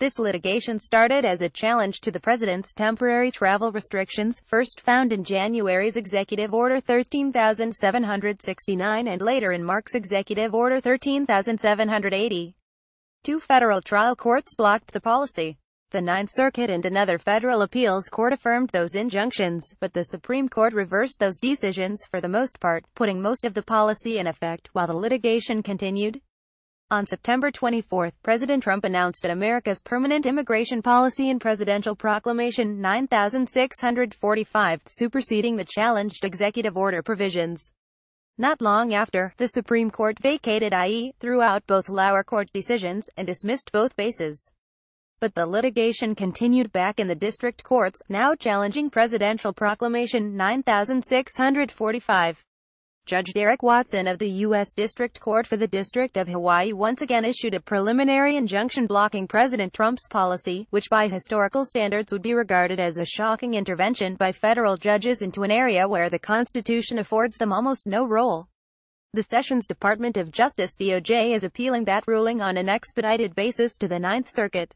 This litigation started as a challenge to the president's temporary travel restrictions, first found in January's Executive Order 13769 and later in Mark's Executive Order 13780. Two federal trial courts blocked the policy. The Ninth Circuit and another federal appeals court affirmed those injunctions, but the Supreme Court reversed those decisions for the most part, putting most of the policy in effect while the litigation continued. On September 24, President Trump announced America's permanent immigration policy in Presidential Proclamation 9645, superseding the challenged executive order provisions. Not long after, the Supreme Court vacated i.e., threw out both lower court decisions, and dismissed both bases. But the litigation continued back in the district courts, now challenging Presidential Proclamation 9645. Judge Derek Watson of the U.S. District Court for the District of Hawaii once again issued a preliminary injunction blocking President Trump's policy, which by historical standards would be regarded as a shocking intervention by federal judges into an area where the Constitution affords them almost no role. The Sessions Department of Justice DOJ is appealing that ruling on an expedited basis to the Ninth Circuit.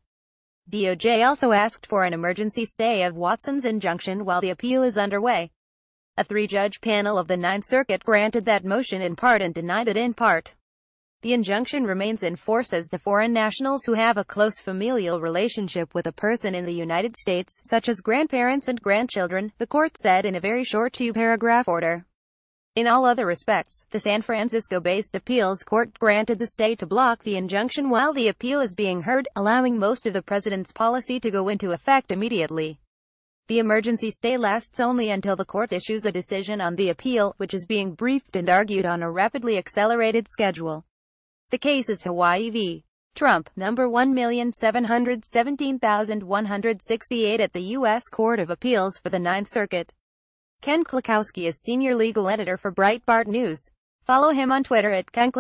DOJ also asked for an emergency stay of Watson's injunction while the appeal is underway. A three-judge panel of the Ninth Circuit granted that motion in part and denied it in part. The injunction remains in force as to foreign nationals who have a close familial relationship with a person in the United States, such as grandparents and grandchildren, the court said in a very short two-paragraph order. In all other respects, the San Francisco-based appeals court granted the stay to block the injunction while the appeal is being heard, allowing most of the president's policy to go into effect immediately. The emergency stay lasts only until the court issues a decision on the appeal, which is being briefed and argued on a rapidly accelerated schedule. The case is Hawaii v. Trump, number 1717168 at the U.S. Court of Appeals for the Ninth Circuit. Ken Klakowski is senior legal editor for Breitbart News. Follow him on Twitter at Ken